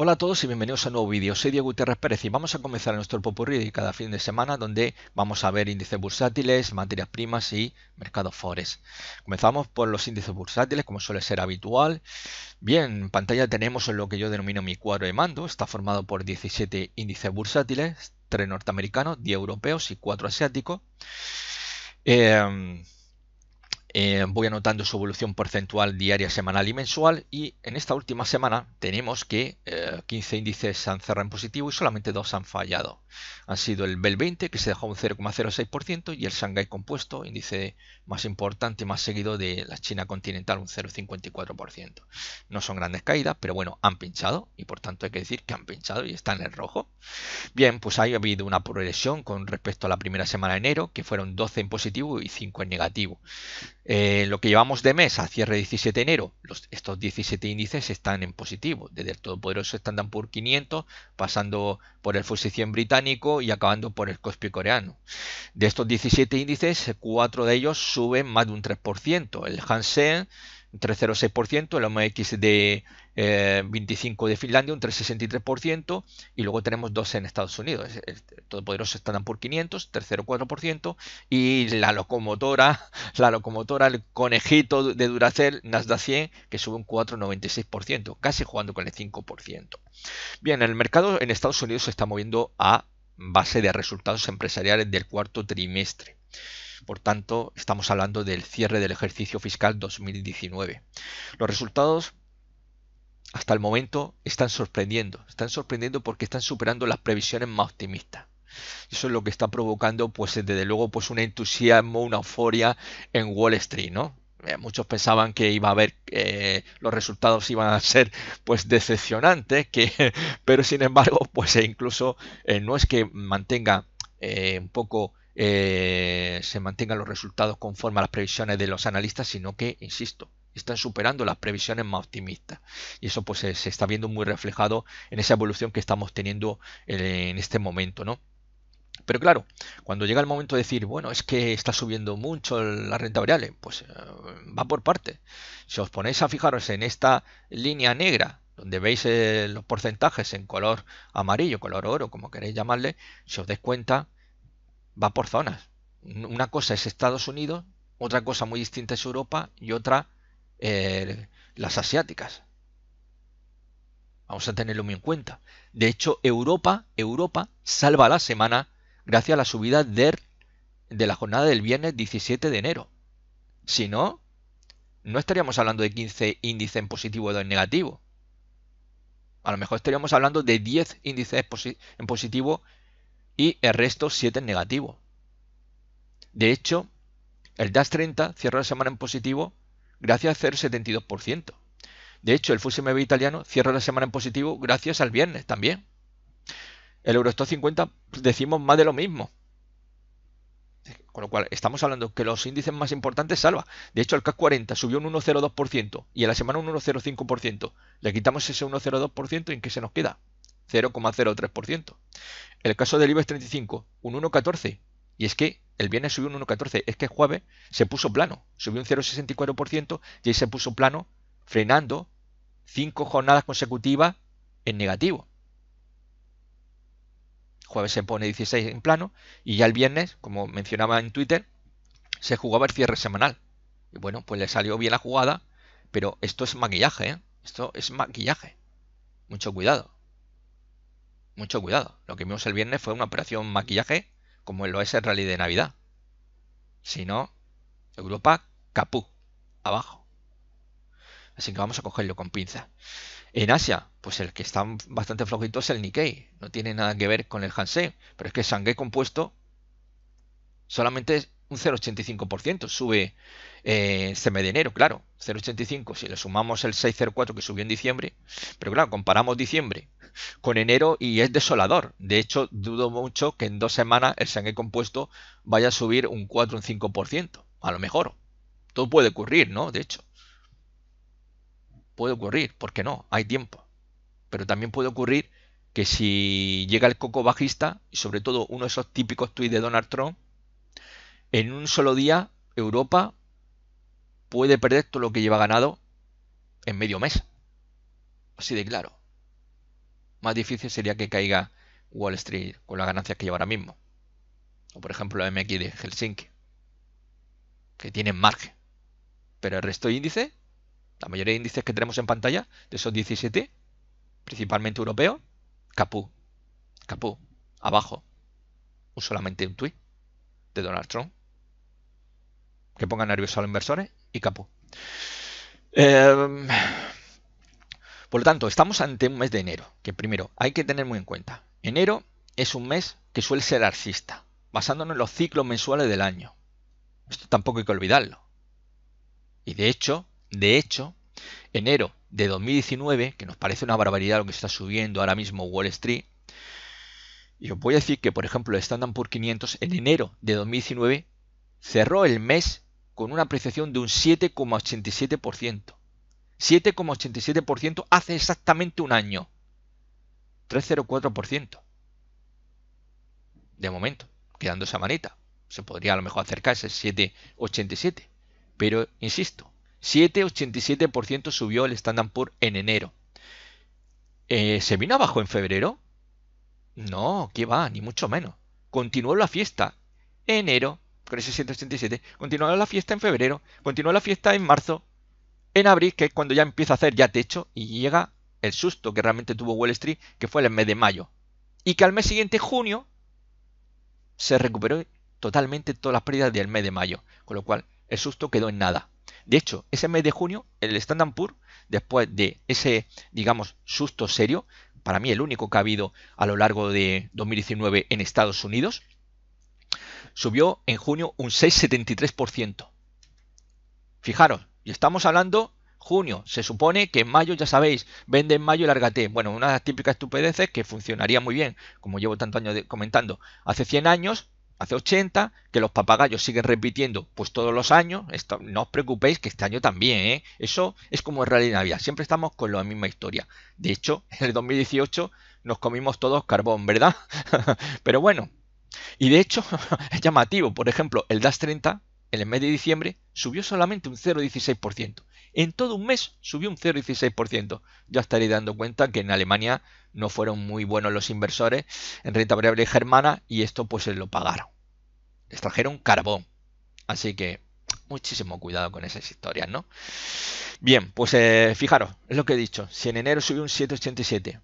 Hola a todos y bienvenidos a un nuevo vídeo. Soy Diego Guterres Pérez y vamos a comenzar nuestro popurrí de cada fin de semana donde vamos a ver índices bursátiles, materias primas y mercados forex. Comenzamos por los índices bursátiles como suele ser habitual. Bien, en pantalla tenemos lo que yo denomino mi cuadro de mando. Está formado por 17 índices bursátiles, 3 norteamericanos, 10 europeos y 4 asiáticos. Eh, eh, voy anotando su evolución porcentual diaria, semanal y mensual y en esta última semana tenemos que 15 eh, índices han cerrado en positivo y solamente dos han fallado. Han sido el BEL 20 que se dejó un 0,06% y el Shanghai Compuesto, índice más importante y más seguido de la China continental, un 0,54%. No son grandes caídas, pero bueno, han pinchado y por tanto hay que decir que han pinchado y están en el rojo. Bien, pues ha habido una progresión con respecto a la primera semana de enero que fueron 12 en positivo y 5 en negativo. Eh, lo que llevamos de mes a cierre 17 de enero, estos 17 índices están en positivo, desde el todopoderoso Standard por 500, pasando por el FTSE 100 británico y acabando por el Kospi coreano. De estos 17 índices, cuatro de ellos suben más de un 3%, el Hansen 3,06%, el OMX de 25 eh, de Finlandia, un 3,63%, y luego tenemos dos en Estados Unidos, el todopoderoso por 500, tercero 4%, y la locomotora, la locomotora, el conejito de Duracell, Nasdaq 100, que sube un 4,96%, casi jugando con el 5%. Bien, el mercado en Estados Unidos se está moviendo a base de resultados empresariales del cuarto trimestre. Por tanto, estamos hablando del cierre del ejercicio fiscal 2019. Los resultados hasta el momento están sorprendiendo. Están sorprendiendo porque están superando las previsiones más optimistas. Eso es lo que está provocando, pues desde luego, pues un entusiasmo, una euforia en Wall Street, ¿no? Eh, muchos pensaban que iba a haber eh, los resultados iban a ser pues decepcionantes, que, pero sin embargo, pues e incluso eh, no es que mantenga un poco se mantengan los resultados conforme a las previsiones de los analistas, sino que, insisto, están superando las previsiones más optimistas. Y eso pues se, está viendo muy reflejado en esa evolución que estamos teniendo eh, en, este momento, ¿no? Pero claro, cuando llega el momento de decir, bueno, es que está subiendo mucho la renta variable, pues eh, va por parte. Si os ponéis a fijaros en esta línea negra, donde veis eh, los porcentajes en color amarillo, color oro, como queréis llamarle, si os dais cuenta, va por zonas. Una cosa es Estados Unidos, otra cosa muy distinta es Europa y otra eh, las asiáticas. Vamos a tenerlo muy en cuenta. De hecho, Europa, Europa salva la semana gracias a la subida de, de la jornada del viernes 17 de enero. Si no, no estaríamos hablando de 15 índices en positivo o en negativo. A lo mejor estaríamos hablando de 10 índices en positivo y el resto 7 en negativo. De hecho, el DAS 30 cierra la semana en positivo gracias al 0,72%. De hecho, el FTSE italiano cierra la semana en positivo gracias al viernes también. El Eurostock 50 pues, decimos más de lo mismo. Con lo cual, estamos hablando que los índices más importantes salva. De hecho, el CAC 40 subió un 1,02% y en la semana un 1,05%. Le quitamos ese 1,02% y ¿en qué se nos queda? 0,03%. El caso del IBEX 35, un 1,14 y es que el viernes subió un 1,14, es que el jueves se puso plano, subió un 0,64% y ahí se puso plano, frenando cinco jornadas consecutivas en negativo. Jueves se pone 16 en plano y ya el viernes, como mencionaba en Twitter, se jugaba el cierre semanal. Y bueno, pues le salió bien la jugada, pero esto es maquillaje, ¿eh? Esto es maquillaje. Mucho cuidado. Mucho cuidado. Lo que vimos el viernes fue una operación maquillaje como lo es el rally de Navidad. Si no, Europa capú, abajo. Así que vamos a cogerlo con pinza. En Asia, pues el que está bastante flojito es el Nikkei. No tiene nada que ver con el Hansei. Pero es que el compuesto solamente es un 0,85%. Sube eh, este mes de enero, claro. 0,85. Si le sumamos el 6,04 que subió en diciembre. Pero claro, comparamos diciembre con enero y es desolador. De hecho, dudo mucho que en dos semanas el sangre compuesto vaya a subir un 4 un 5%. A lo mejor. Todo puede ocurrir, ¿no? De hecho. Puede ocurrir, ¿Por qué no, hay tiempo. Pero también puede ocurrir que si llega el coco bajista, y sobre todo uno de esos típicos tweets de Donald Trump, en un solo día Europa puede perder todo lo que lleva ganado en medio mes. Así de claro más difícil sería que caiga Wall Street con las ganancias que lleva ahora mismo. O por ejemplo la MX de Helsinki, que tiene margen. Pero el resto de índices, la mayoría de índices que tenemos en pantalla, de esos 17, principalmente europeos, capú, capú, abajo. O solamente un tweet. de Donald Trump. Que ponga nervioso a los inversores y capú. Eh, por lo tanto, estamos ante un mes de enero, que primero hay que tener muy en cuenta. Enero es un mes que suele ser arcista, basándonos en los ciclos mensuales del año. Esto tampoco hay que olvidarlo. Y de hecho, de hecho, enero de 2019, que nos parece una barbaridad lo que está subiendo ahora mismo Wall Street, y os voy a decir que, por ejemplo, el Standard Poor's 500 en enero de 2019 cerró el mes con una apreciación de un 7,87%. 7,87% hace exactamente un año. 3,04%. De momento, quedando esa manita. Se podría a lo mejor acercarse ese 7,87. Pero, insisto, 7,87% subió el Standard Poor's en enero. Eh, ¿Se vino abajo en febrero? No, que va, ni mucho menos. Continuó la fiesta. Enero, con ese Continuó la fiesta en febrero. Continuó la fiesta en marzo en abril, que es cuando ya empieza a hacer ya techo y llega el susto que realmente tuvo Wall Street, que fue el mes de mayo. Y que al mes siguiente, junio, se recuperó totalmente todas las pérdidas del mes de mayo, con lo cual el susto quedó en nada. De hecho, ese mes de junio, el Standard Poor's, después de ese, digamos, susto serio, para mí el único que ha habido a lo largo de 2019 en Estados Unidos, subió en junio un 6,73%. Fijaros, y estamos hablando junio. Se supone que en mayo, ya sabéis, vende en mayo y lárgate. Bueno, una de las típicas estupideces que funcionaría muy bien, como llevo tanto años comentando. Hace 100 años, hace 80, que los papagayos siguen repitiendo pues todos los años. Esto, no os preocupéis que este año también, ¿eh? Eso es como es realidad Siempre estamos con la misma historia. De hecho, en el 2018 nos comimos todos carbón, ¿verdad? Pero bueno. Y de hecho, es llamativo. Por ejemplo, el DAS 30 en el mes de diciembre subió solamente un 0,16%. En todo un mes subió un 0,16%. Ya estaréis dando cuenta que en Alemania no fueron muy buenos los inversores en renta variable germana y esto pues se lo pagaron. Extrajeron trajeron carbón. Así que muchísimo cuidado con esas historias, ¿no? Bien, pues eh, fijaros, es lo que he dicho. Si en enero subió un 7,87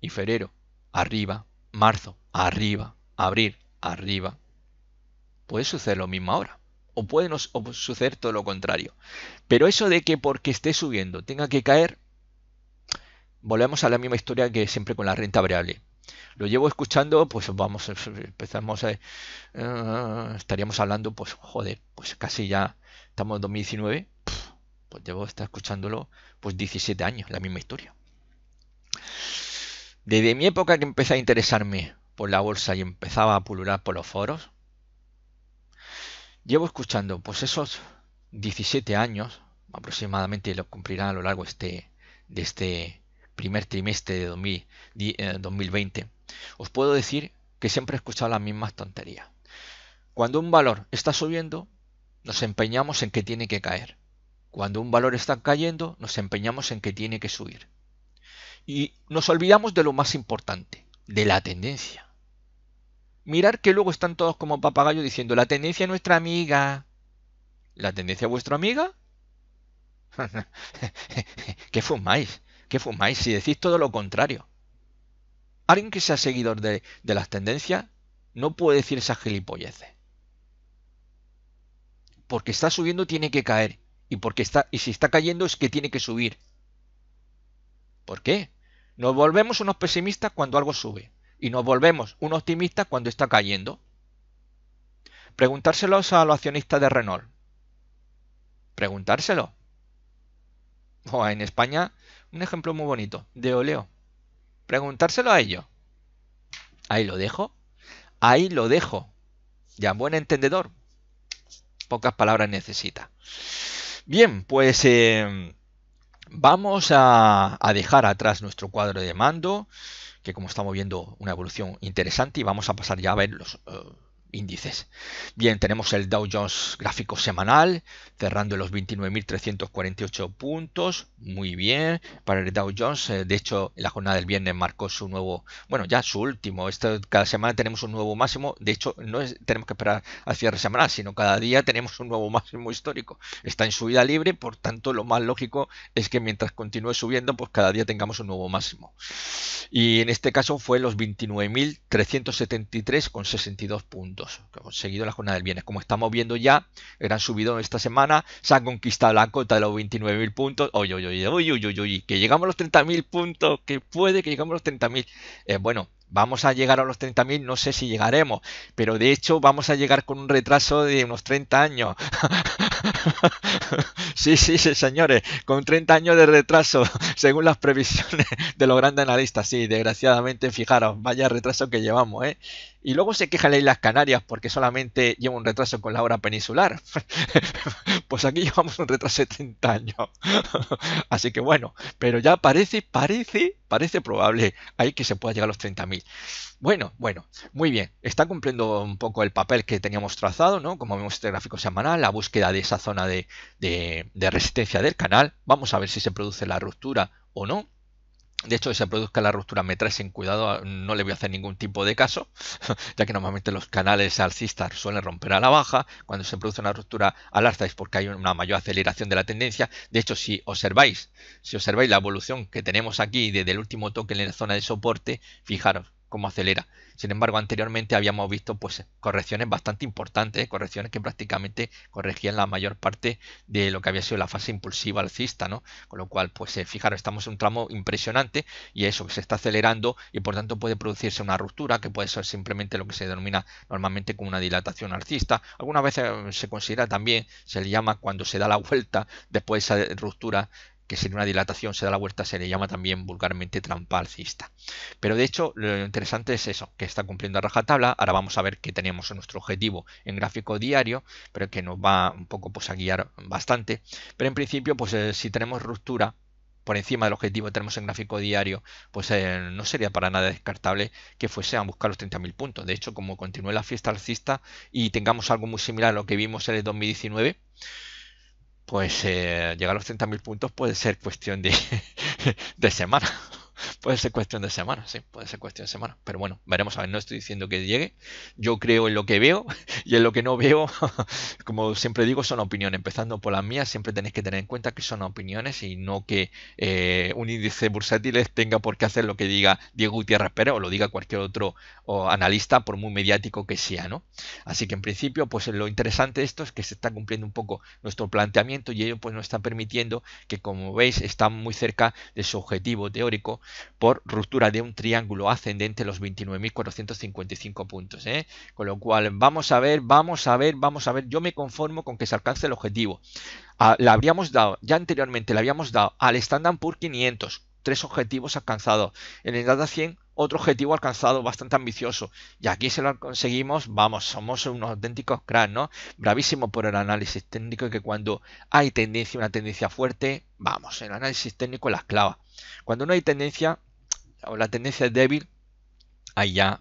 y febrero arriba, marzo arriba, abril arriba, puede suceder lo mismo ahora o puede suceder todo lo contrario. Pero eso de que porque esté subiendo tenga que caer, volvemos a la misma historia que siempre con la renta variable. Lo llevo escuchando, pues vamos, eh, empezamos, a, eh, eh, estaríamos hablando, pues joder, pues casi ya estamos en 2019, pues llevo estar escuchándolo pues 17 años, la misma historia. Desde mi época que empecé a interesarme por la bolsa y empezaba a pulular por los foros, Llevo escuchando pues esos 17 años, aproximadamente lo cumplirán a lo largo este, de este primer trimestre de 2020, eh, os puedo decir que siempre he escuchado las mismas tonterías. Cuando un valor está subiendo, nos empeñamos en que tiene que caer. Cuando un valor está cayendo, nos empeñamos en que tiene que subir. Y nos olvidamos de lo más importante, de la tendencia. Mirar que luego están todos como papagayo diciendo, la tendencia es nuestra amiga. ¿La tendencia es vuestra amiga? ¿Qué fumáis? ¿Qué fumáis si decís todo lo contrario? Alguien que sea seguidor de, las tendencias no puede decir esas gilipolleces. Porque está subiendo tiene que caer. Y, porque está, y si está cayendo es que tiene que subir. ¿Por qué? Nos volvemos unos pesimistas cuando algo sube y nos volvemos un optimista cuando está cayendo. Preguntárselo a los accionistas de Renault. Preguntárselo. O en España, un ejemplo muy bonito, de Oleo. Preguntárselo a ellos. Ahí lo dejo. Ahí lo dejo. Ya, buen entendedor. Pocas palabras necesita. Bien, pues eh, vamos a dejar atrás nuestro cuadro de mando que como estamos viendo una evolución interesante y vamos a pasar ya a ver los, eh, índices. Bien, tenemos el Dow Jones gráfico semanal, cerrando los 29.348 puntos, muy bien, para el Dow Jones, eh, de hecho la jornada del viernes marcó su nuevo, bueno ya su último, cada semana tenemos un nuevo máximo, de hecho no tenemos que esperar al cierre semanal, sino cada día tenemos un nuevo máximo histórico, está en subida libre, por tanto lo más lógico es que mientras continúe subiendo, pues cada día tengamos un nuevo máximo. Y en este caso fue los 29.373,62 puntos que hemos seguido la jornada del viernes. Como estamos viendo ya, gran subido esta semana, se han conquistado la cota de los 29.000 puntos. Oye, que llegamos a los 30.000 puntos, que puede que llegamos a los 30.000. Eh, bueno, vamos a llegar a los 30.000, no sé si llegaremos, pero de hecho vamos a llegar con un retraso de unos 30 años. sí, sí, sí, señores, con 30 años de retraso, según las previsiones de los grandes analistas. Sí, desgraciadamente, fijaros, vaya retraso que llevamos, ¿eh? Y luego se quejan las Islas Canarias porque solamente lleva un retraso con la hora peninsular. pues aquí llevamos un retraso de 30 años. Así que bueno, pero ya parece, parece, parece probable ahí que se pueda llegar a los 30.000. Bueno, bueno, muy bien. Está cumpliendo un poco el papel que teníamos trazado, ¿no? Como vemos este gráfico semanal, la búsqueda de esa zona de resistencia del canal. Vamos a ver si se produce la ruptura o no de hecho, que se produzca la ruptura me traes sin cuidado, no le voy a hacer ningún tipo de caso, ya que normalmente los canales alcistas suelen romper a la baja, cuando se produce una ruptura al alza es porque hay una mayor aceleración de la tendencia, de hecho, si observáis, si observáis la evolución que tenemos aquí desde el último toque en la zona de soporte, fijaros, cómo acelera. Sin embargo, anteriormente habíamos visto pues correcciones bastante importantes, correcciones que prácticamente corregían la mayor parte de lo que había sido la fase impulsiva alcista, ¿no? Con lo cual, pues eh, fijaros, estamos en un tramo impresionante y eso se está acelerando y por tanto puede producirse una ruptura que puede ser simplemente lo que se denomina normalmente como una dilatación alcista. Algunas veces eh, se considera también, se le llama cuando se da la vuelta después de esa ruptura que sería una dilatación, se da la vuelta, se le llama también vulgarmente trampa alcista. Pero de hecho, lo interesante es eso, que está cumpliendo a rajatabla. Ahora vamos a ver que tenemos nuestro objetivo en gráfico diario, pero que nos va un poco pues, a guiar bastante. Pero en principio, pues eh, si tenemos ruptura, por encima del objetivo que tenemos en gráfico diario, pues eh, no sería para nada descartable que fuese a buscar los 30.000 puntos. De hecho, como continúe la fiesta alcista y tengamos algo muy similar a lo que vimos en el 2019, pues eh, llegar a los 30.000 puntos puede ser cuestión de, de semana puede ser cuestión de semana, sí, puede ser cuestión de semana, Pero bueno, veremos a ver, no estoy diciendo que llegue. Yo creo en lo que veo y en lo que no veo, como siempre digo, son opiniones. Empezando por las mías, siempre tenéis que tener en cuenta que son opiniones y no que eh, un índice bursátil tenga por qué hacer lo que diga Diego Gutiérrez Pérez o lo diga cualquier otro analista, por muy mediático que sea, ¿no? Así que en principio, pues lo interesante de esto es que se está cumpliendo un poco nuestro planteamiento y ello pues nos está permitiendo que, como veis, está muy cerca de su objetivo teórico por ruptura de un triángulo ascendente los 29.455 puntos. ¿eh? Con lo cual, vamos a ver, vamos a ver, vamos a ver. Yo me conformo con que se alcance el objetivo. Ah, la habríamos dado, ya anteriormente le habíamos dado al Standard por 500, tres objetivos alcanzados. En el Data 100 otro objetivo alcanzado bastante ambicioso. Y aquí se lo conseguimos, vamos, somos unos auténticos cracks, ¿no? Bravísimo por el análisis técnico que cuando hay tendencia, una tendencia fuerte, vamos, el análisis técnico la clava. Cuando no hay tendencia, o la tendencia es débil, ahí ya,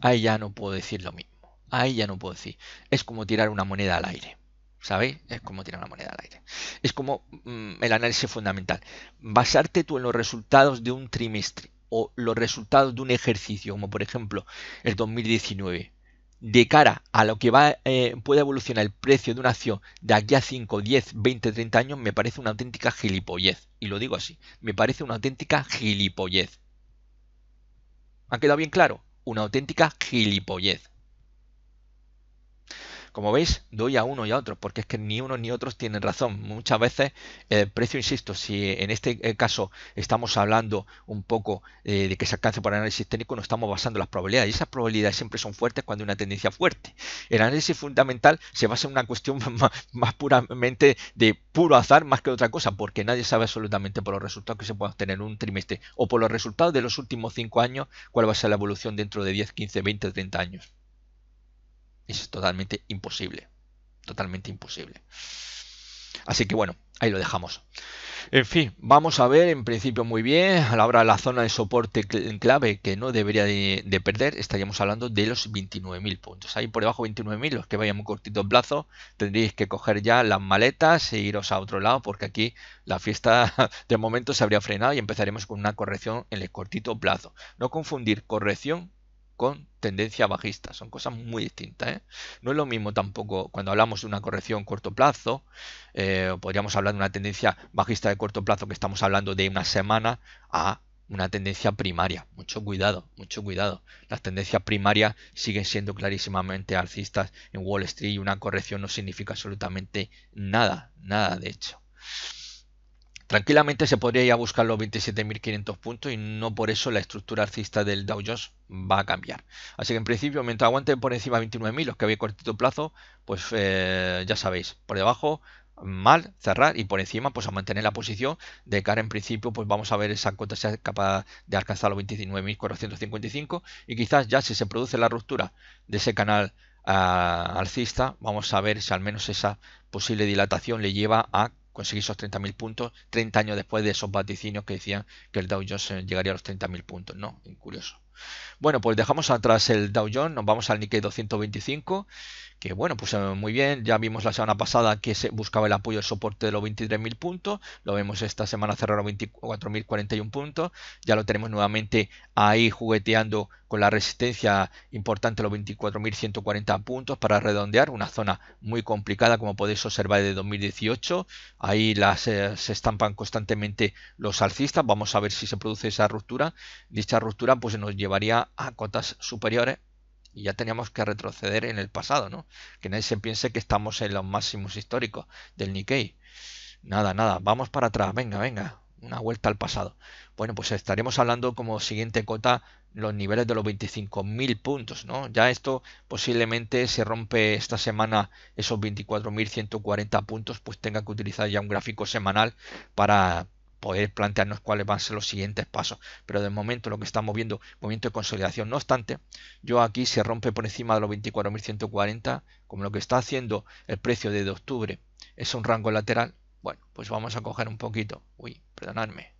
ahí ya no puedo decir lo mismo. Ahí ya no puedo decir. Es como tirar una moneda al aire. ¿Sabéis? Es como tirar una moneda al aire. Es como mm, el análisis fundamental. Basarte tú en los resultados de un trimestre o los resultados de un ejercicio, como por ejemplo el 2019, de cara a lo que va, eh, puede evolucionar el precio de una acción de aquí a 5, 10, 20, 30 años, me parece una auténtica gilipollez. Y lo digo así, me parece una auténtica gilipollez. ¿Ha quedado bien claro? Una auténtica gilipollez. Como veis, doy a uno y a otro, porque es que ni uno ni otros tienen razón. Muchas veces el eh, precio, insisto, si en este eh, caso estamos hablando un poco eh, de que se alcance por análisis técnico, no estamos basando las probabilidades. Y esas probabilidades siempre son fuertes cuando hay una tendencia fuerte. El análisis fundamental se basa en una cuestión más, puramente de puro azar más que otra cosa, porque nadie sabe absolutamente por los resultados que se puedan obtener en un trimestre o por los resultados de los últimos cinco años cuál va a ser la evolución dentro de 10, 15, 20, 30 años es totalmente imposible. Totalmente imposible. Así que bueno, ahí lo dejamos. En fin, vamos a ver en principio muy bien. a la zona de soporte clave que no debería de, de perder, estaríamos hablando de los 29.000 puntos. Ahí por debajo 29.000, los que vayan muy cortito plazo, tendréis que coger ya las maletas e iros a otro lado porque aquí la fiesta de momento se habría frenado y empezaremos con una corrección en el cortito plazo. No confundir corrección con tendencia bajista. Son cosas muy distintas. ¿eh? No es lo mismo tampoco cuando hablamos de una corrección corto plazo, eh, podríamos hablar de una tendencia bajista de corto plazo que estamos hablando de una semana a una tendencia primaria. Mucho cuidado, mucho cuidado. Las tendencias primarias siguen siendo clarísimamente alcistas en Wall Street y una corrección no significa absolutamente nada, nada de hecho. Tranquilamente se podría ir a buscar los 27.500 puntos y no por eso la estructura alcista del Dow Jones va a cambiar. Así que en principio, mientras aguante por encima de 29.000, los que había cortito plazo, pues eh, ya sabéis, por debajo mal cerrar y por encima pues a mantener la posición de cara en principio pues vamos a ver esa cuota sea capaz de alcanzar los 29.455 y quizás ya si se produce la ruptura de ese canal ah, alcista vamos a ver si al menos esa posible dilatación le lleva a conseguir esos 30.000 puntos 30 años después de esos vaticinios que decían que el Dow Jones llegaría a los 30.000 puntos, ¿no? Curioso. Bueno, pues dejamos atrás el Dow Jones, nos vamos al Nikkei 225, que bueno, pues eh, muy bien, ya vimos la semana pasada que se buscaba el apoyo, el soporte de los 23.000 puntos, lo vemos esta semana cerrar los 24.041 puntos, ya lo tenemos nuevamente ahí jugueteando con la resistencia importante los 24.140 puntos para redondear, una zona muy complicada como podéis observar de 2018, ahí las, eh, se estampan constantemente los alcistas, vamos a ver si se produce esa ruptura, dicha ruptura pues nos lleva llevaría a cotas superiores y ya teníamos que retroceder en el pasado, ¿no? Que nadie se piense que estamos en los máximos históricos del Nikkei. Nada, nada, vamos para atrás, venga, venga, una vuelta al pasado. Bueno, pues estaremos hablando como siguiente cota los niveles de los 25.000 puntos, ¿no? Ya esto posiblemente se rompe esta semana esos 24.140 puntos, pues tenga que utilizar ya un gráfico semanal para poder plantearnos cuáles van a ser los siguientes pasos. Pero de momento lo que estamos viendo, movimiento de consolidación. No obstante, yo aquí se rompe por encima de los 24.140, como lo que está haciendo el precio de octubre es un rango lateral. Bueno, pues vamos a coger un poquito. Uy, perdonadme.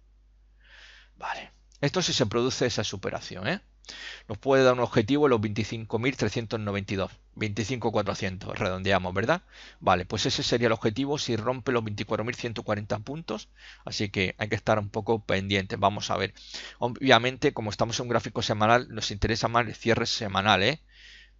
Vale. Esto si se produce esa superación, ¿eh? nos puede dar un objetivo los 25.392, 25.400, redondeamos, ¿verdad? Vale, pues ese sería el objetivo si rompe los 24.140 puntos, así que hay que estar un poco pendientes, vamos a ver. Obviamente, como estamos en un gráfico semanal, nos interesa más el cierre semanal, ¿eh?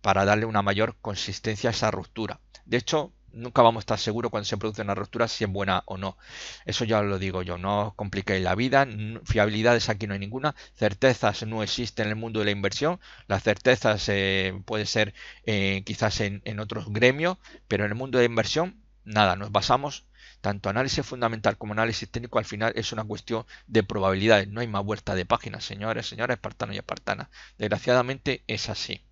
Para darle una mayor consistencia a esa ruptura. De hecho, nunca vamos a estar seguros cuando se produce una ruptura si es buena o no. Eso ya lo digo yo, no os compliquéis la vida, fiabilidades aquí no hay ninguna, certezas no existen en el mundo de la inversión, las certezas eh, puede ser eh, quizás en, otros gremios, pero en el mundo de inversión nada, nos basamos tanto análisis fundamental como análisis técnico al final es una cuestión de probabilidades, no hay más vuelta de página, señores, señores, espartanos y espartanas. Desgraciadamente es así.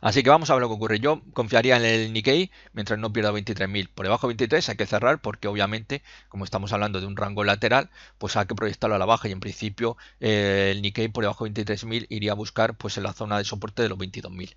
Así que vamos a ver lo que ocurre. Yo confiaría en el Nikkei mientras no pierda 23.000. Por debajo de 23 hay que cerrar porque obviamente, como estamos hablando de un rango lateral, pues hay que proyectarlo a la baja y en principio eh, el Nikkei por debajo de 23.000 iría a buscar pues en la zona de soporte de los 22.000.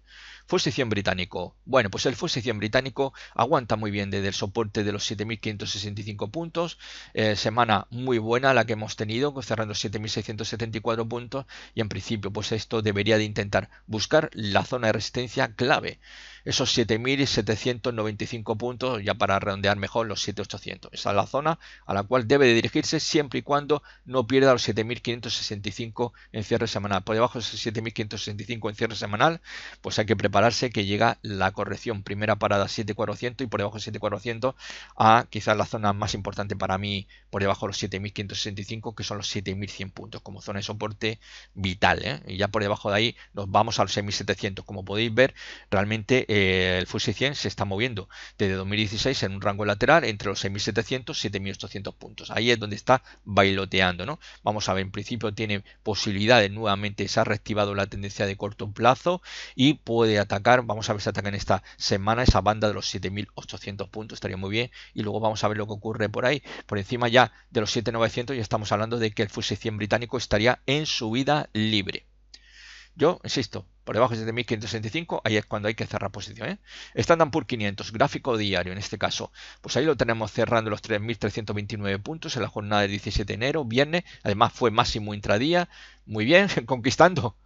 Fusición británico. Bueno, pues el fusición británico aguanta muy bien desde el soporte de los 7.565 puntos. Eh, semana muy buena la que hemos tenido, cerrando 7.674 puntos. Y en principio, pues esto debería de intentar buscar la zona de resistencia clave. Esos 7.795 puntos, ya para redondear mejor los 7.800. Esa es la zona a la cual debe de dirigirse siempre y cuando no pierda los 7.565 en cierre semanal. Por debajo de esos 7.565 en cierre semanal, pues hay que preparar que llega la corrección. Primera parada 7400 y por debajo de 7400 a quizás la zona más importante para mí, por debajo de los 7565, que son los 7100 puntos, como zona de soporte vital. ¿eh? Y ya por debajo de ahí nos vamos a los 6700. Como podéis ver, realmente eh, el FUSI 100 se está moviendo desde 2016 en un rango lateral entre los 6700 y 7800 puntos. Ahí es donde está bailoteando. ¿no? Vamos a ver, en principio tiene posibilidades nuevamente, se ha reactivado la tendencia de corto plazo y puede atacar. Vamos a ver si en esta semana esa banda de los 7.800 puntos, estaría muy bien. Y luego vamos a ver lo que ocurre por ahí. Por encima ya de los 7.900 ya estamos hablando de que el FUSE 100 británico estaría en su vida libre. Yo, insisto, por debajo de 7.565, ahí es cuando hay que cerrar posición. ¿eh? Standard por 500, gráfico diario en este caso. Pues ahí lo tenemos cerrando los 3.329 puntos en la jornada de 17 de enero, viernes. Además fue máximo intradía. Muy bien, conquistando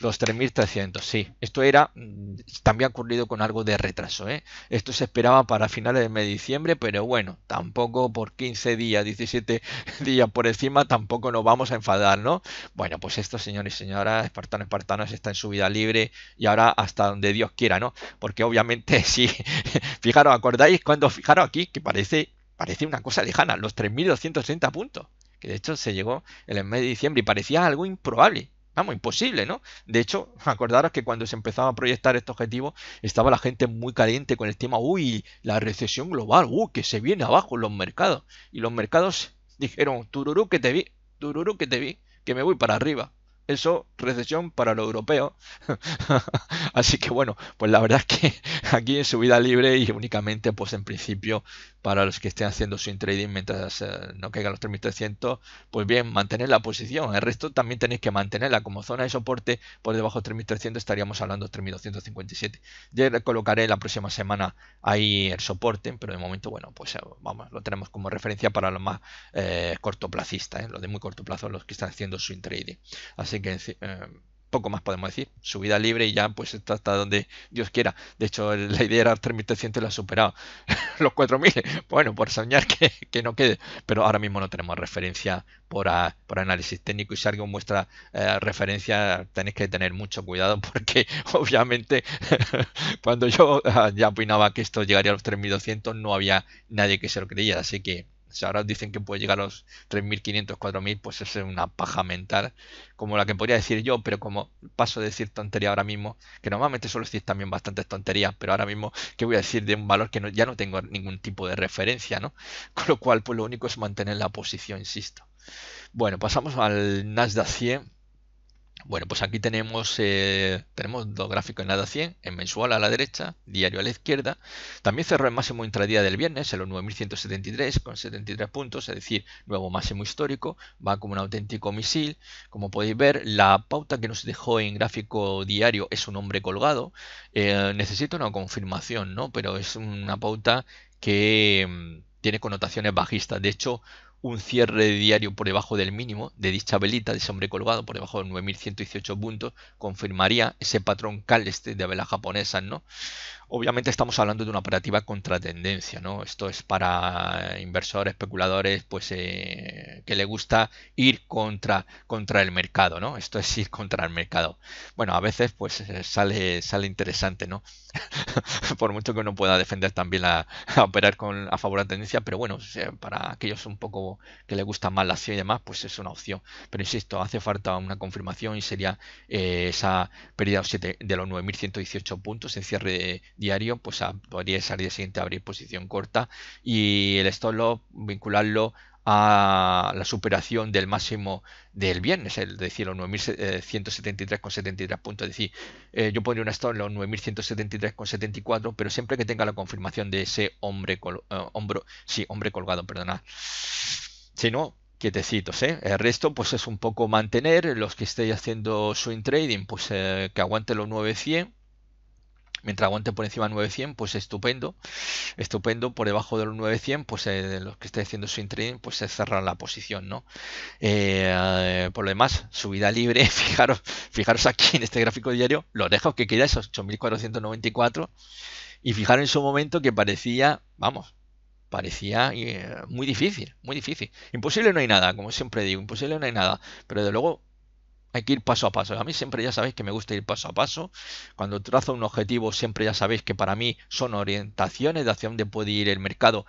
los 3.300, sí. Esto era, mm, también ha ocurrido con algo de retraso. ¿eh? Esto se esperaba para finales de mes de diciembre, pero bueno, tampoco por 15 días, 17 días por encima, tampoco nos vamos a enfadar, ¿no? Bueno, pues esto, señores y señoras, espartanos, espartanos, está en su vida libre y ahora hasta donde Dios quiera, ¿no? Porque obviamente si fijaros, ¿acordáis cuando, fijaros aquí, que parece, parece una cosa lejana, los 3.230 puntos? Que de hecho se llegó en el mes de diciembre y parecía algo improbable Vamos, imposible, ¿no? De hecho, acordaros que cuando se empezaba a proyectar este objetivo, estaba la gente muy caliente con el tema, uy, la recesión global, uy, uh, que se viene abajo en los mercados. Y los mercados dijeron, tururú que te vi, tururú que te vi, que me voy para arriba. Eso, recesión para los europeos. Así que bueno, pues la verdad es que aquí en subida libre y únicamente, pues en principio, para los que estén haciendo swing trading mientras eh, no caigan los 3300, pues bien, mantener la posición. El resto también tenéis que mantenerla como zona de soporte por debajo de 3300, estaríamos hablando de 3257. Yo colocaré la próxima semana ahí el soporte, pero de momento, bueno, pues eh, vamos, lo tenemos como referencia para los más corto eh, cortoplacistas, los de muy corto plazo, los que están haciendo swing trading. Así que poco más podemos decir. Subida libre y ya pues está hasta donde Dios quiera. De hecho, la idea era 3.300 y la ha superado. Los 4.000, bueno, por soñar que, no quede. Pero ahora mismo no tenemos referencia por, por análisis técnico y si alguien muestra eh, referencia tenéis que tener mucho cuidado porque obviamente cuando yo ah, ya opinaba que esto llegaría a los 3.200 no había nadie que se lo creía, Así que ahora dicen que puede llegar a los 3.500, 4.000, pues es una paja mental, como la que podría decir yo, pero como paso a decir tontería ahora mismo, que normalmente suelo decir también bastantes tonterías, pero ahora mismo, ¿qué voy a decir de un valor que no, ya no tengo ningún tipo de referencia, ¿no? Con lo cual, pues lo único es mantener la posición, insisto. Bueno, pasamos al Nasdaq 100 bueno, pues aquí tenemos, eh, tenemos dos gráficos en nada 100, en mensual a la derecha, diario a la izquierda. También cerró el máximo intradía del viernes en los 9.173 con 73 puntos, es decir, nuevo máximo histórico. Va como un auténtico misil. Como podéis ver, la pauta que nos dejó en gráfico diario es un hombre colgado. Eh, necesito una confirmación, ¿no? Pero es una pauta que mm, tiene connotaciones bajistas. De hecho, un cierre diario por debajo del mínimo de dicha velita, de ese hombre colgado por debajo de 9.118 puntos, confirmaría ese patrón caleste de velas japonesas, ¿no? Obviamente estamos hablando de una operativa contra tendencia, ¿no? Esto es para inversores, especuladores, pues eh, que le gusta ir contra, contra el mercado, ¿no? Esto es ir contra el mercado. Bueno, a veces pues eh, sale, sale interesante, ¿no? Por mucho que uno pueda defender también a operar con, a favor de la tendencia, pero bueno, para aquellos un poco que le gusta más la acción y demás, pues es una opción. Pero insisto, hace falta una confirmación y sería eh, esa pérdida de los 9.118 puntos en cierre de diario, pues podría salir día siguiente abrir posición corta y el stop loss vincularlo a la superación del máximo del viernes, es decir, los 9.173,73 puntos. Es decir, eh, yo pondría un stop los 9.173,74, pero siempre que tenga la confirmación de ese hombre eh, hombro, sí, hombre colgado, perdonad. Si no, quietecitos, ¿eh? El resto, pues es un poco mantener. Los que estéis haciendo swing trading, pues que aguante los 900 Mientras aguante por encima de 900, pues estupendo. Estupendo. Por debajo pues, eh, de los 900, pues los que esté haciendo swing trading, pues se cerra la posición, ¿no? Eh, por lo demás, subida libre. Fijaros, fijaros aquí en este gráfico diario, lo dejo que queda esos 8494. Y fijaros en su momento que parecía, vamos, parecía eh, muy difícil, muy difícil. Imposible no hay nada, como siempre digo, imposible no hay nada. Pero de luego hay que ir paso a paso. A mí siempre ya sabéis que me gusta ir paso a paso. Cuando trazo un objetivo, siempre ya sabéis que para mí son orientaciones de hacia dónde puede ir el mercado,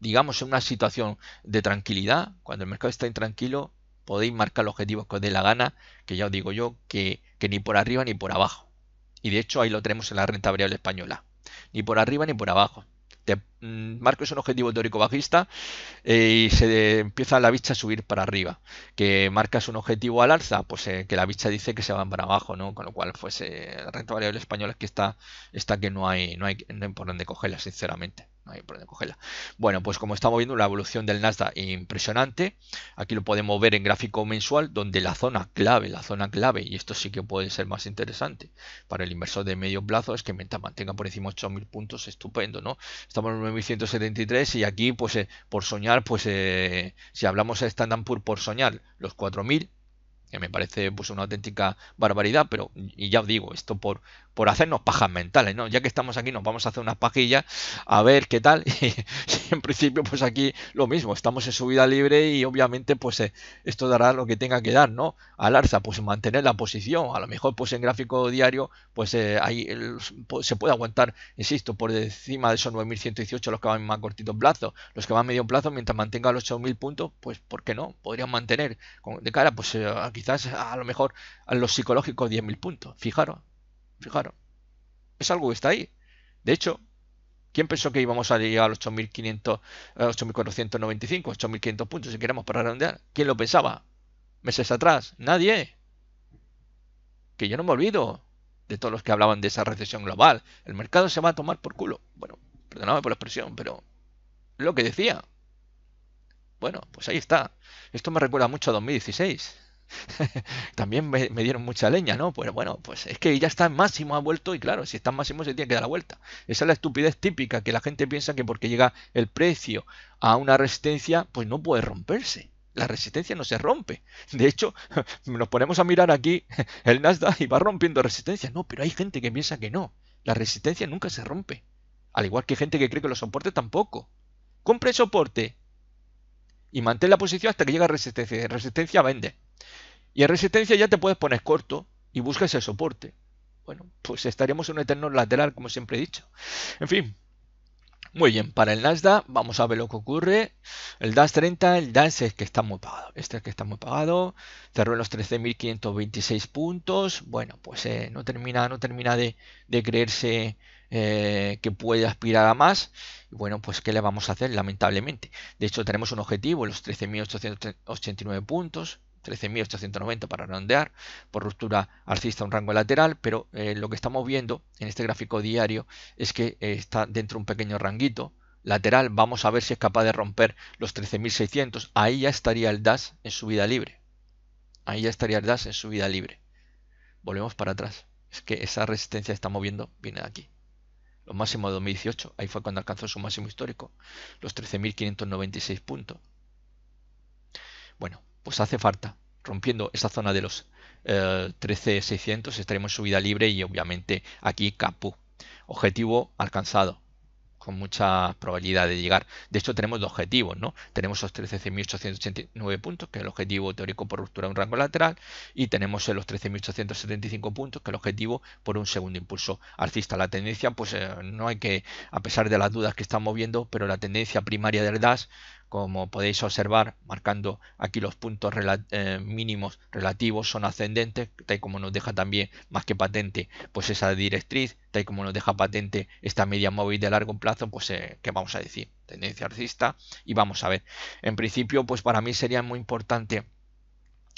digamos, en una situación de tranquilidad. Cuando el mercado está intranquilo, podéis marcar los objetivos que os dé la gana, que ya os digo yo, que, que ni por arriba ni por abajo. Y de hecho ahí lo tenemos en la renta variable española. Ni por arriba ni por abajo te mm, marcas un objetivo teórico bajista eh, y se empieza la bicha a subir para arriba. Que marcas un objetivo al alza, pues eh, que la bicha dice que se van para abajo, ¿no? Con lo cual, pues eh, la renta variable español es que está, está que no hay, no hay, no hay por dónde cogerla, sinceramente. Bueno, pues como estamos viendo, la evolución del Nasdaq impresionante. Aquí lo podemos ver en gráfico mensual, donde la zona clave, la zona clave, y esto sí que puede ser más interesante para el inversor de medio plazo, es que mantenga por encima 8.000 puntos, estupendo, ¿no? Estamos en 9.173 y aquí, pues eh, por soñar, pues eh, si hablamos de Standard Poor's por soñar, los 4.000 que me parece pues una auténtica barbaridad, pero y ya os digo, esto por por hacernos pajas mentales, ¿no? Ya que estamos aquí, nos vamos a hacer unas pajillas a ver qué tal. Y, en principio, pues aquí lo mismo, estamos en subida libre y obviamente, pues eh, esto dará lo que tenga que dar, ¿no? Al arza, pues mantener la posición. A lo mejor, pues en gráfico diario, pues eh, ahí pues, se puede aguantar, insisto, por encima de esos 9118, los que van más cortito plazo, los que van a medio plazo, mientras mantenga los 8000 puntos, pues ¿por qué no? Podrían mantener de cara, pues eh, quizás a lo mejor a los psicológicos 10.000 puntos. Fijaros, Fijaros, es algo que está ahí. De hecho, ¿quién pensó que íbamos a llegar a los 8.495, 8.500 eh, puntos si queremos para redondear? ¿Quién lo pensaba? Meses atrás, nadie. Que yo no me olvido de todos los que hablaban de esa recesión global. El mercado se va a tomar por culo. Bueno, perdonadme por la expresión, pero lo que decía. Bueno, pues ahí está. Esto me recuerda mucho a 2016. también me, dieron mucha leña, ¿no? Pues bueno, pues es que ya está en máximo, ha vuelto y claro, si está en máximo se tiene que dar la vuelta. Esa es la estupidez típica que la gente piensa que porque llega el precio a una resistencia, pues no puede romperse. La resistencia no se rompe. De hecho, nos ponemos a mirar aquí el Nasdaq y va rompiendo resistencia. No, pero hay gente que piensa que no. La resistencia nunca se rompe. Al igual que gente que cree que los soportes tampoco. Compre soporte, y mantén la posición hasta que llega resistencia. resistencia vende. Y en resistencia ya te puedes poner corto y buscas el soporte. Bueno, pues estaríamos en un eterno lateral, como siempre he dicho. En fin. Muy bien, para el Nasdaq vamos a ver lo que ocurre. El DAS 30, el DAS es que está muy pagado. Este es que está muy pagado. Cerró en los 13.526 puntos. Bueno, pues eh, no termina, no termina de, de creerse eh, que puede aspirar a más. Bueno, pues ¿qué le vamos a hacer? Lamentablemente. De hecho, tenemos un objetivo, los 13.889 puntos, 13.890 para redondear, por ruptura alcista un rango lateral, pero eh, lo que estamos viendo en este gráfico diario es que eh, está dentro de un pequeño ranguito lateral. Vamos a ver si es capaz de romper los 13.600. Ahí ya estaría el DAS en su vida libre. Ahí ya estaría el DAS en su vida libre. Volvemos para atrás. Es que esa resistencia está moviendo, viene de aquí. Los máximo de 2018, ahí fue cuando alcanzó su máximo histórico, los 13.596 puntos. Bueno, pues hace falta, rompiendo esa zona de los 13.600, eh, estaremos en subida libre y obviamente aquí capu, Objetivo alcanzado con mucha probabilidad de llegar. De hecho, tenemos dos objetivos, ¿no? Tenemos los 13.889 puntos, que es el objetivo teórico por ruptura de un rango lateral, y tenemos los 13.875 puntos, que es el objetivo por un segundo impulso alcista. La tendencia, pues eh, no hay que, a pesar de las dudas que estamos viendo, pero la tendencia primaria del DAS como podéis observar marcando aquí los puntos eh, mínimos relativos son ascendentes tal como nos deja también más que patente pues esa directriz tal y como nos deja patente esta media móvil de largo plazo pues eh, qué vamos a decir tendencia alcista y vamos a ver en principio pues para mí sería muy importante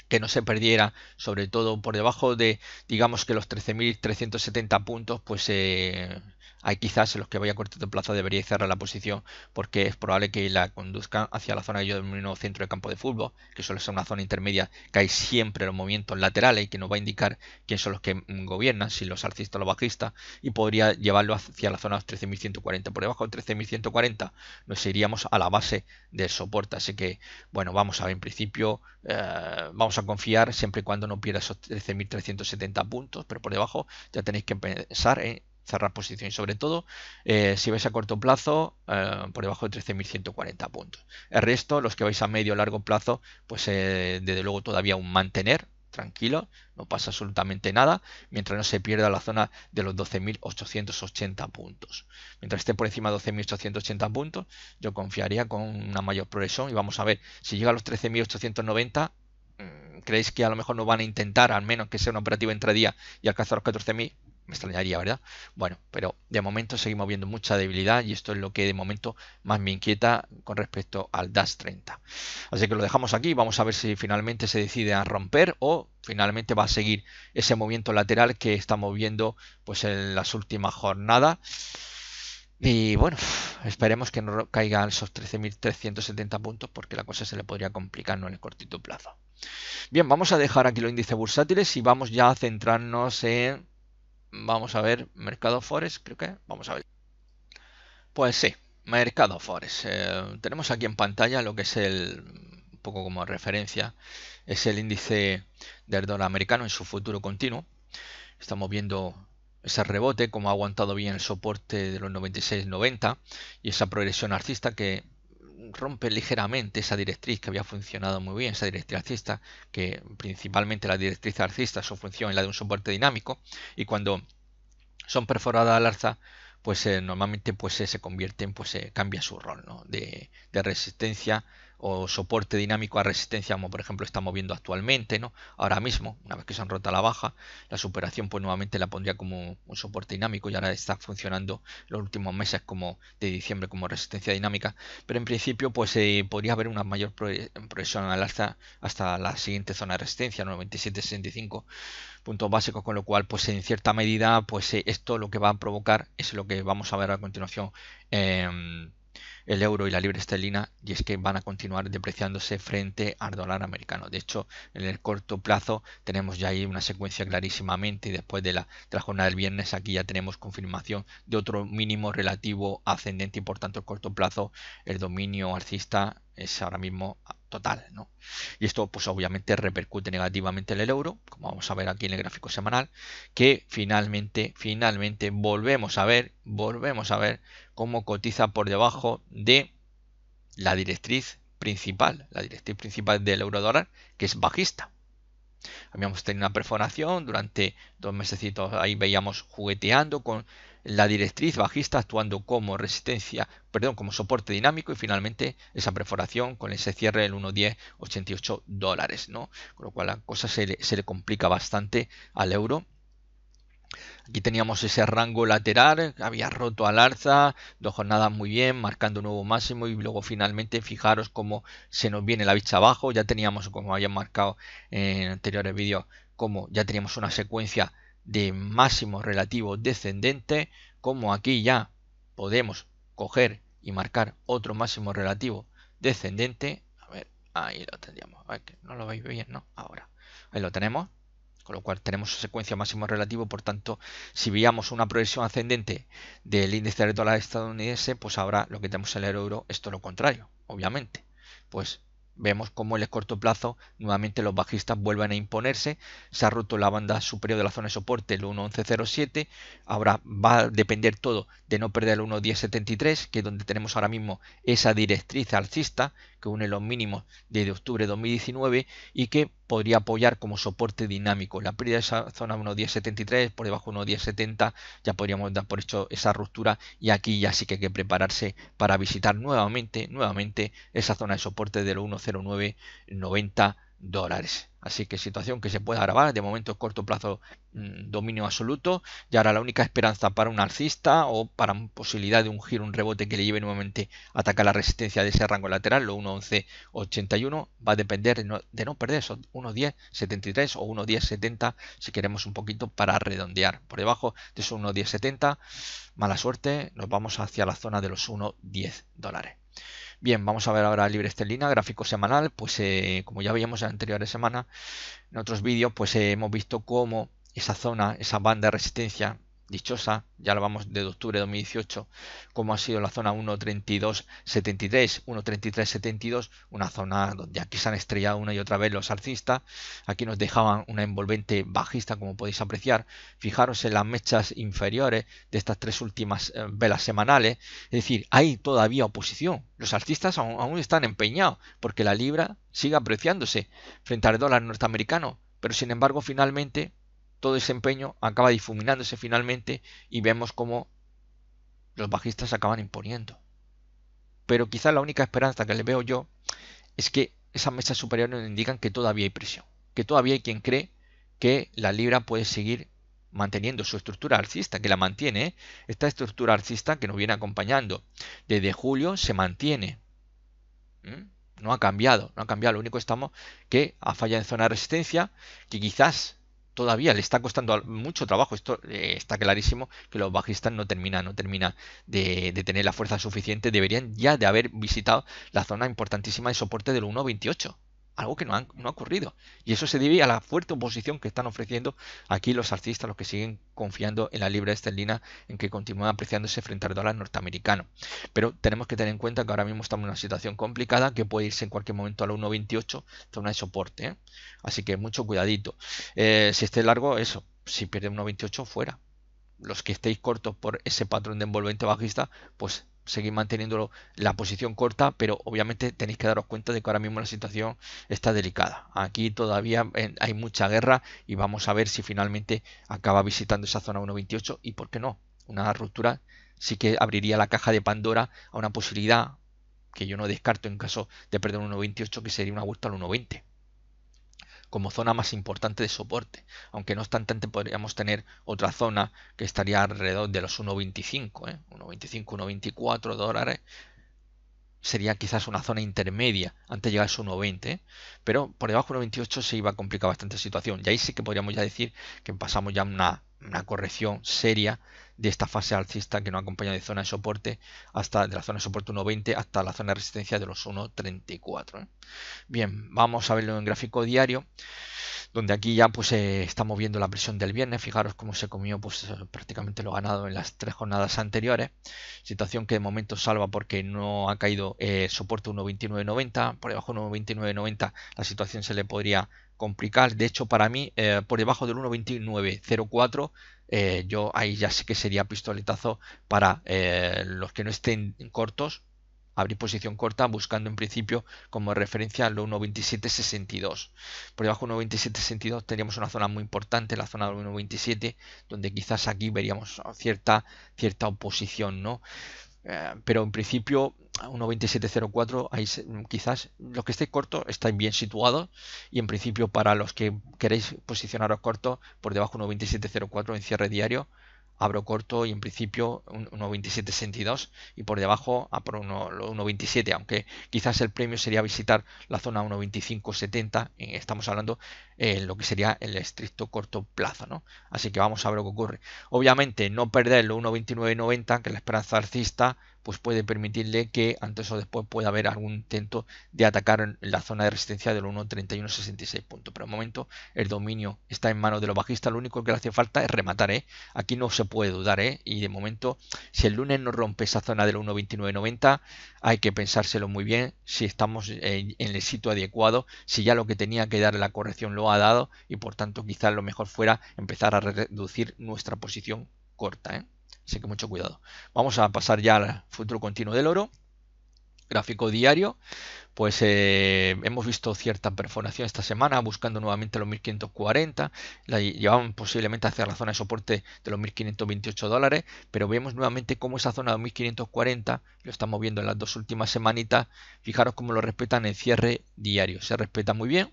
que no se perdiera, sobre todo por debajo de, digamos que los 13.370 puntos, pues eh, hay quizás en los que vaya a corto plazo debería cerrar la posición porque es probable que la conduzcan hacia la zona de yo denomino centro de campo de fútbol, que suele ser una zona intermedia que hay siempre los movimientos laterales y que nos va a indicar quiénes son los que mm, gobiernan, si los alcistas o los bajistas, y podría llevarlo hacia la zona de 13.140. Por debajo de 13.140 nos iríamos a la base del soporte, así que bueno, vamos a ver, en principio eh, vamos a confiar siempre y cuando no pierda esos 13.370 puntos, pero por debajo ya tenéis que pensar en cerrar posición y sobre todo eh, si vais a corto plazo eh, por debajo de 13.140 puntos. El resto, los que vais a medio o largo plazo, pues eh, desde luego todavía un mantener tranquilo, no pasa absolutamente nada, mientras no se pierda la zona de los 12.880 puntos. Mientras esté por encima de 12.880 puntos, yo confiaría con una mayor progresión y vamos a ver, si llega a los 13.890, mm, ¿creéis que a lo mejor no van a intentar, al menos que sea una entre día y alcanzar los 14.000? Me extrañaría, ¿verdad? Bueno, pero de momento seguimos viendo mucha debilidad y esto es lo que de momento más me inquieta con respecto al DAS 30. Así que lo dejamos aquí, vamos a ver si finalmente se decide a romper o finalmente va a seguir ese movimiento lateral que estamos viendo pues en las últimas jornadas. Y bueno, esperemos que no caigan esos 13.370 puntos porque la cosa se le podría complicar en el cortito plazo. Bien, vamos a dejar aquí los índices bursátiles y vamos ya a centrarnos en Vamos a ver, mercado Forest, creo que. Vamos a ver. Pues sí, mercado Forest. Eh, tenemos aquí en pantalla lo que es el, un poco como referencia, es el índice del dólar americano en su futuro continuo. Estamos viendo ese rebote, como ha aguantado bien el soporte de los 96-90 y esa progresión alcista que rompe ligeramente esa directriz que había funcionado muy bien, esa directriz arcista, que principalmente la directriz arcista su función es la de un soporte dinámico, y cuando son perforadas al alza, pues eh, normalmente pues, eh, se se convierten, pues se eh, cambia su rol de, de, resistencia o soporte dinámico a resistencia como por ejemplo estamos viendo actualmente, ¿no? Ahora mismo, una vez que se han roto la baja, la superación pues nuevamente la pondría como un soporte dinámico y ahora está funcionando los últimos meses como de diciembre como resistencia dinámica, pero en principio pues eh, podría haber una mayor progresión al alza hasta la siguiente zona de resistencia, 97.65 puntos básicos, con lo cual pues en cierta medida pues eh, esto lo que va a provocar es lo que vamos a ver a continuación el euro y la libre esterlina y es que van a continuar depreciándose frente al dólar americano. De hecho, en el corto plazo tenemos ya ahí una secuencia clarísimamente y después de la, jornada del viernes aquí ya tenemos confirmación de otro mínimo relativo ascendente y por tanto el corto plazo el dominio alcista es ahora mismo total. Y esto pues obviamente repercute negativamente en el euro, como vamos a ver aquí en el gráfico semanal, que finalmente, finalmente volvemos a ver, volvemos a ver como cotiza por debajo de la directriz principal, la directriz principal del euro dólar, que es bajista. Habíamos tenido una perforación durante dos mesecitos, ahí veíamos jugueteando con la directriz bajista actuando como resistencia, perdón, como soporte dinámico y finalmente esa perforación con ese cierre del 1.1088 dólares, ¿no? Con lo cual la cosa se le, se le complica bastante al euro Aquí teníamos ese rango lateral, había roto al alza, dos jornadas muy bien, marcando un nuevo máximo y luego finalmente fijaros cómo se nos viene la vista abajo, ya teníamos, como habían marcado en anteriores vídeos, como ya teníamos una secuencia de máximo relativo descendente, como aquí ya podemos coger y marcar otro máximo relativo descendente, a ver, ahí lo tendríamos, a ver que no lo veis bien, ¿no? Ahora, ahí lo tenemos, con lo cual tenemos secuencia máximo relativo, por tanto, si veíamos una progresión ascendente del índice de dólar estadounidense, pues ahora lo que tenemos en el euro es todo lo contrario, obviamente. Pues vemos cómo en el corto plazo nuevamente los bajistas vuelven a imponerse, se ha roto la banda superior de la zona de soporte, el 1.1107, ahora va a depender todo de no perder el 1.1073, que es donde tenemos ahora mismo esa directriz alcista que une los mínimos desde octubre de 2019 y que podría apoyar como soporte dinámico. La pérdida de esa zona 1.1073 por debajo de 1.1070 ya podríamos dar por hecho esa ruptura y aquí ya sí que hay que prepararse para visitar nuevamente, nuevamente esa zona de soporte de los 1.0990 dólares. Así que situación que se puede agravar. De momento es corto plazo mm, dominio absoluto. Y ahora la única esperanza para un alcista o para posibilidad de un giro, un rebote que le lleve nuevamente a atacar la resistencia de ese rango lateral, lo 1.11.81, va a depender de no, de no perder esos 1.10.73 o 1.10.70 si queremos un poquito para redondear. Por debajo de esos 1.10.70, mala suerte, nos vamos hacia la zona de los 1.10 dólares. Bien, vamos a ver ahora libre estelina, gráfico semanal. Pues eh, como ya veíamos en anteriores semanas, en otros vídeos, pues eh, hemos visto cómo esa zona, esa banda de resistencia dichosa, ya lo vamos de octubre de 2018, como ha sido la zona 1.32.73, 1.33.72, una zona donde aquí se han estrellado una y otra vez los alcistas, aquí nos dejaban una envolvente bajista como podéis apreciar, fijaros en las mechas inferiores de estas tres últimas eh, velas semanales, es decir, hay todavía oposición, los alcistas aún están empeñados porque la libra sigue apreciándose frente al dólar norteamericano, pero sin embargo finalmente todo ese empeño acaba difuminándose finalmente y vemos cómo los bajistas acaban imponiendo. Pero quizá la única esperanza que le veo yo es que esas mesas superiores nos indican que todavía hay presión, que todavía hay quien cree que la libra puede seguir manteniendo su estructura alcista, que la mantiene, ¿eh? esta estructura alcista que nos viene acompañando desde julio se mantiene. No ha cambiado, no ha cambiado, lo único estamos que ha fallado en zona de resistencia, que quizás todavía le está costando mucho trabajo. Esto eh, está clarísimo que los bajistas no terminan, no termina de, de, tener la fuerza suficiente. Deberían ya de haber visitado la zona importantísima de soporte del 1.28 algo que no, ha ocurrido. Y eso se debe a la fuerte oposición que están ofreciendo aquí los artistas, los que siguen confiando en la libre esterlina, en que continúa apreciándose frente al dólar norteamericano. Pero tenemos que tener en cuenta que ahora mismo estamos en una situación complicada que puede irse en cualquier momento a la 1.28, zona de soporte. ¿eh? Así que mucho cuidadito. Eh, si esté largo, eso, si pierde 1.28, fuera. Los que estéis cortos por ese patrón de envolvente bajista, pues seguir manteniendo la posición corta, pero obviamente tenéis que daros cuenta de que ahora mismo la situación está delicada. Aquí todavía eh, hay mucha guerra y vamos a ver si finalmente acaba visitando esa zona 1.28 y por qué no. Una ruptura sí que abriría la caja de Pandora a una posibilidad que yo no descarto en caso de perder un 1.28 que sería una vuelta al 1.20 como zona más importante de soporte, aunque no obstante podríamos tener otra zona que estaría alrededor de los 1.25, 1.25, 1.24 dólares, sería quizás una zona intermedia antes de llegar a esos 1.20, ¿eh? pero por debajo de 1.28 se iba a complicar bastante la situación. Y ahí sí que podríamos ya decir que pasamos ya una, una corrección seria de esta fase alcista que no acompaña de zona de soporte hasta de la zona de soporte 1.20 hasta la zona de resistencia de los 1.34. ¿eh? Bien, vamos a verlo en gráfico diario, donde aquí ya pues estamos viendo la presión del viernes. Fijaros cómo se comió pues prácticamente lo ganado en las tres jornadas anteriores. Situación que de momento salva porque no ha caído eh, soporte 1.29.90. Por debajo de 1.29.90 la situación se le podría complicar. De hecho, para mí, eh, por debajo del 1.29.04 eh, yo ahí ya sé que sería pistoletazo para eh, los que no estén cortos, abrir posición corta buscando en principio como referencia lo 1.2762. Por debajo de 1.2762 teníamos una zona muy importante, la zona del 1.27, donde quizás aquí veríamos cierta, cierta oposición, ¿no? Eh, pero en principio 1.2704, ahí quizás los que esté corto estáis bien situados y en principio para los que queréis posicionaros corto por debajo 1.2704 en cierre diario, abro corto y en principio 1.2762 y por debajo a por 1.27, aunque quizás el premio sería visitar la zona 1.2570, estamos hablando en eh, lo que sería el estricto corto plazo, ¿no? Así que vamos a ver lo que ocurre. Obviamente no perder los 1.29.90, que la esperanza alcista pues puede permitirle que antes o después pueda haber algún intento de atacar en la zona de resistencia del 1.31.66 puntos. Pero de momento el dominio está en manos de los bajistas, lo único que le hace falta es rematar, ¿eh? Aquí no se puede dudar, ¿eh? Y de momento, si el lunes no rompe esa zona del 1.29.90, hay que pensárselo muy bien, si estamos en, el sitio adecuado, si ya lo que tenía que dar la corrección lo ha dado y por tanto quizás lo mejor fuera empezar a reducir nuestra posición corta. ¿eh? Así que mucho cuidado. Vamos a pasar ya al futuro continuo del oro. Gráfico diario, pues eh, hemos visto cierta perforación esta semana buscando nuevamente los 1540, la llevamos posiblemente hacia la zona de soporte de los 1528 dólares, pero vemos nuevamente cómo esa zona de 1540, lo estamos viendo en las dos últimas semanitas, fijaros cómo lo respetan en cierre diario, se respeta muy bien,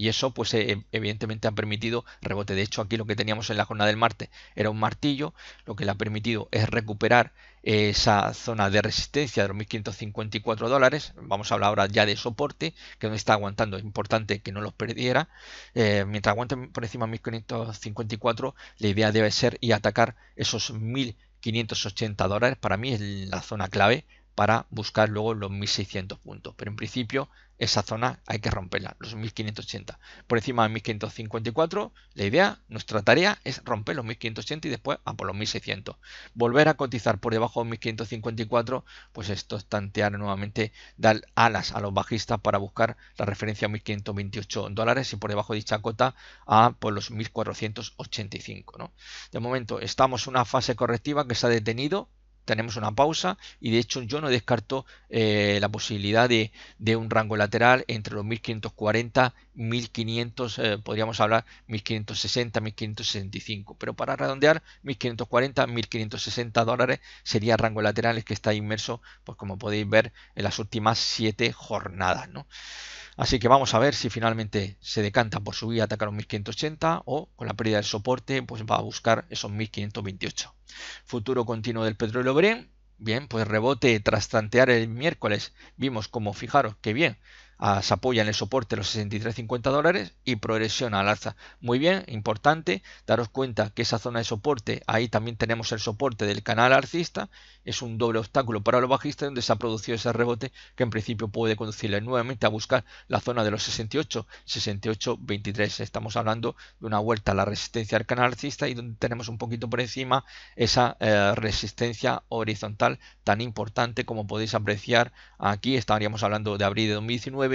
y eso pues eh, em, evidentemente ha permitido rebote. De hecho aquí lo que teníamos en la jornada del martes era un martillo, lo que le ha permitido es recuperar eh, esa zona de resistencia de los 1.554 dólares. Vamos a hablar ahora ya de soporte, que no está aguantando. Es importante que no los perdiera. Eh, mientras aguanten por encima de 1.554, la idea debe ser y atacar esos 1.580 dólares. Para mí es la zona clave para buscar luego los 1.600 puntos. Pero en principio esa zona hay que romperla, los 1580. Por encima de 1554, la idea, nuestra tarea es romper los 1580 y después a por los 1600. Volver a cotizar por debajo de 1554, pues esto es tantear nuevamente, dar alas a los bajistas para buscar la referencia a 1528 dólares y por debajo de dicha cota a por pues, los 1485. ¿no? De momento estamos en una fase correctiva que se ha detenido tenemos una pausa y de hecho yo no descarto eh, la posibilidad de, un rango lateral entre los 1540 1500 eh, podríamos hablar 1560 1565 pero para redondear 1540 1560 dólares sería rango lateral que está inmerso pues como podéis ver en las últimas siete jornadas Así que vamos a ver si finalmente se decanta por subir a atacar los 1580 o con la pérdida del soporte pues va a buscar esos 1528. Futuro continuo del petróleo Bren. Bien, pues rebote tras tantear el miércoles. Vimos como, fijaros, que bien, se apoya en el soporte los 63.50 dólares y progresiona al alza. Muy bien, importante, daros cuenta que esa zona de soporte, ahí también tenemos el soporte del canal alcista, es un doble obstáculo para los bajistas donde se ha producido ese rebote que en principio puede conducirle nuevamente a buscar la zona de los 68, 68, Estamos hablando de una vuelta a la resistencia del canal alcista y donde tenemos un poquito por encima esa eh, resistencia horizontal tan importante como podéis apreciar aquí, estaríamos hablando de abril de 2019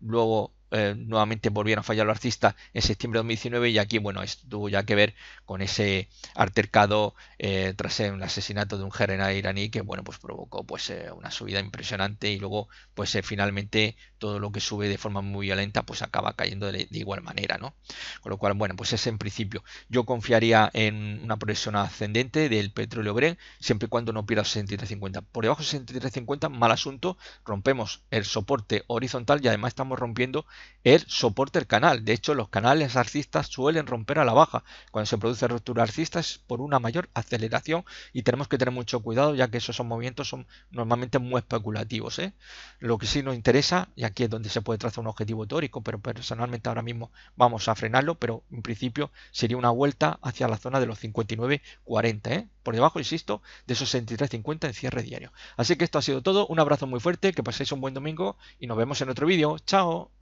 luego eh, nuevamente volvieron a fallar los artistas en septiembre de 2019 y aquí, bueno, esto tuvo ya que ver con ese altercado eh, tras el asesinato de un general iraní que, bueno, pues provocó pues eh, una subida impresionante y luego, pues finalmente todo lo que sube de forma muy violenta, pues acaba cayendo de, igual manera, ¿no? Con lo cual, bueno, pues es en principio. Yo confiaría en una progresión ascendente del petróleo Bren siempre y cuando no pierda 63.50. Por debajo de 63.50, mal asunto, rompemos el soporte horizontal y además estamos rompiendo es soporte el canal. De hecho, los canales alcistas suelen romper a la baja. Cuando se produce ruptura alcista es por una mayor aceleración y tenemos que tener mucho cuidado ya que esos movimientos son normalmente muy especulativos. ¿eh? Lo que sí nos interesa, y aquí es donde se puede trazar un objetivo teórico, pero personalmente ahora mismo vamos a frenarlo, pero en principio sería una vuelta hacia la zona de los 59.40. ¿eh? Por debajo, insisto, de esos 63.50 en cierre diario. Así que esto ha sido todo. Un abrazo muy fuerte, que paséis un buen domingo y nos vemos en otro vídeo. Chao.